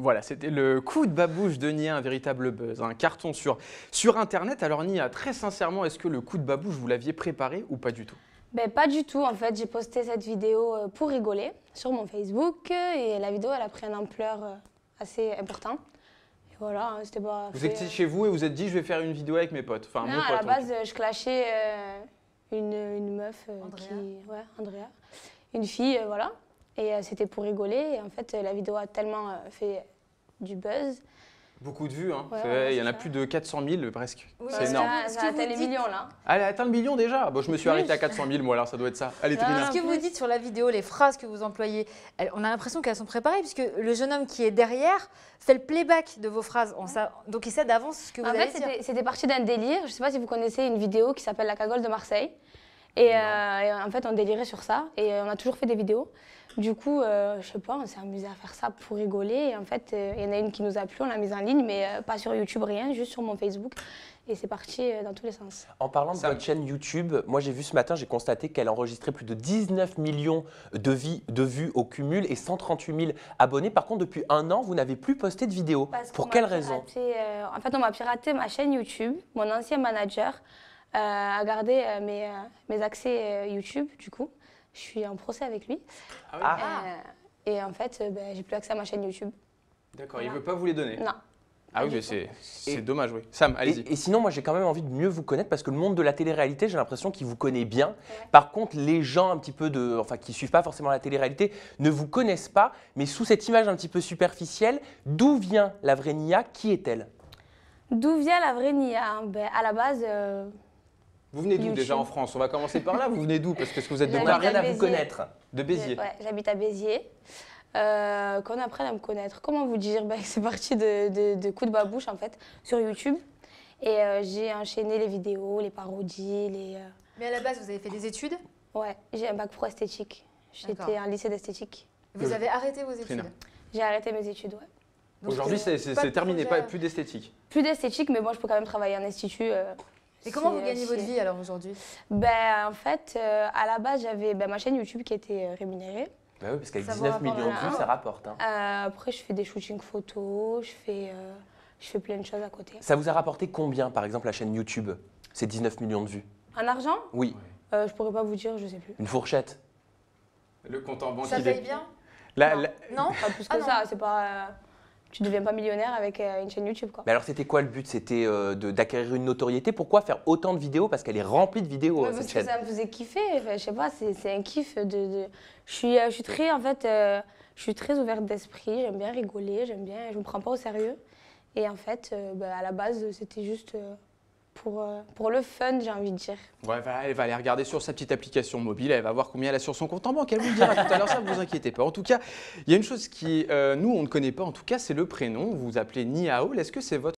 Voilà, c'était le coup de babouche de Nia, un véritable buzz, un carton sur, sur Internet. Alors Nia, très sincèrement, est-ce que le coup de babouche, vous l'aviez préparé ou pas du tout ben, Pas du tout, en fait. J'ai posté cette vidéo euh, pour rigoler sur mon Facebook euh, et la vidéo, elle a pris une ampleur euh, assez importante. Et voilà, hein, c'était pas... Vous étiez chez vous et vous êtes dit, je vais faire une vidéo avec mes potes. Enfin, non, à la hein. base, je clashais une, une meuf qui... Ouais, Andrea. Une fille, voilà. Et euh, c'était pour rigoler. en fait, euh, la vidéo a tellement euh, fait du buzz. Beaucoup de vues, hein. il y en a plus de 400 000 presque. c'est énorme. Ça, a atteint les millions là. elle a atteint le million déjà Bon, je me suis arrêté à 400 000 moi alors ça doit être ça. Allez, Ce que vous dites sur la vidéo, les phrases que vous employez, on a l'impression qu'elles sont préparées puisque le jeune homme qui est derrière fait le playback de vos phrases. Donc il sait d'avance ce que vous allez dire. En fait, c'était parti d'un délire. Je ne sais pas si vous connaissez une vidéo qui s'appelle La cagole de Marseille. Euh, et, en fait, on délirait sur ça et euh, on a toujours fait des vidéos. Du coup, euh, je sais pas, on s'est amusé à faire ça pour rigoler. Et en fait, il y en a une qui nous a plu, on l'a mise en ligne, mais pas sur YouTube, rien, juste sur mon Facebook. Et c'est parti dans tous les sens. En parlant de votre chaîne YouTube, moi j'ai vu ce matin, j'ai constaté qu'elle enregistrait plus de 19 millions de, de vues au cumul et 138 000 abonnés. Par contre, depuis un an, vous n'avez plus posté de vidéos. pour quelle raison En fait, on m'a piraté ma chaîne YouTube, mon ancien manager. Euh, à garder euh, mes, euh, mes, accès YouTube, du coup. Je suis en procès avec lui. Ah oui. Ah. et en fait, bah, j'ai plus accès à ma chaîne YouTube. D'accord, il ne veut pas vous les donner Non. Ah oui, mais c'est dommage, oui. Sam, allez-y. Et, sinon, moi, j'ai quand même envie de mieux vous connaître parce que le monde de la télé-réalité, j'ai l'impression qu'il vous connaît bien. Par contre, les gens un petit peu de, enfin, qui suivent pas forcément la télé-réalité ne vous connaissent pas, mais sous cette image un petit peu superficielle, d'où vient la vraie Nia Qui est-elle D'où vient la vraie Nia ben, À la base, vous venez d'où déjà en France On va commencer par là. Vous venez d'où Parce que vous êtes de On rien à, vous connaître. De Béziers. Ouais, j'habite à Béziers. Euh, qu'on apprenne à me connaître. Comment vous dire ben, C'est parti de, de, de coups de babouche en fait sur YouTube. Et euh, j'ai enchaîné les vidéos, les parodies, les. Euh, mais à la base, vous avez fait des études Ouais, j'ai un bac pro esthétique. J'étais un lycée d'esthétique. Vous euh, avez arrêté vos études J'ai arrêté mes études, ouais. Aujourd'hui, c'est terminé, pas, plus d'esthétique. Plus d'esthétique, mais bon, je peux quand même travailler en institut. Et comment vous euh, gagnez votre vie alors aujourd'hui ben, En fait, euh, à la base, j'avais ben, ma chaîne YouTube qui était euh, rémunérée. Ben oui, parce qu'avec 19 millions de vues, ça rapporte. Hein. après, je fais des shootings photos, je fais, je fais plein de choses à côté. Ça vous a rapporté combien, par exemple, la chaîne YouTube Ces 19 millions de vues Un argent Oui. Je pourrais pas vous dire, je sais plus. Une fourchette Le compte en banque. Ça paye bien non. pas plus que ah, ça, c'est pas tu deviens pas millionnaire avec euh, une chaîne YouTube. Quoi. Mais alors, c'était quoi le but C'était euh, d'acquérir une notoriété. Pourquoi faire autant de vidéos Parce qu'elle est remplie de vidéos, euh, cette Que ça me faisait kiffer. je sais pas, c'est un kiff. De, Je, suis, très, en fait, je suis très ouverte d'esprit. J'aime bien rigoler, j'aime bien. Je me prends pas au sérieux. Et en fait, bah, à la base, c'était juste euh, pour, le fun, j'ai envie de dire. Ouais, elle va aller regarder sur sa petite application mobile, elle va voir combien elle a sur son compte en banque. Elle vous le dira tout à l'heure, ça ne vous inquiétez pas. En tout cas, il y a une chose qui, euh, nous, on ne connaît pas, en tout cas, c'est le prénom. Vous vous appelez Niao Est-ce que c'est votre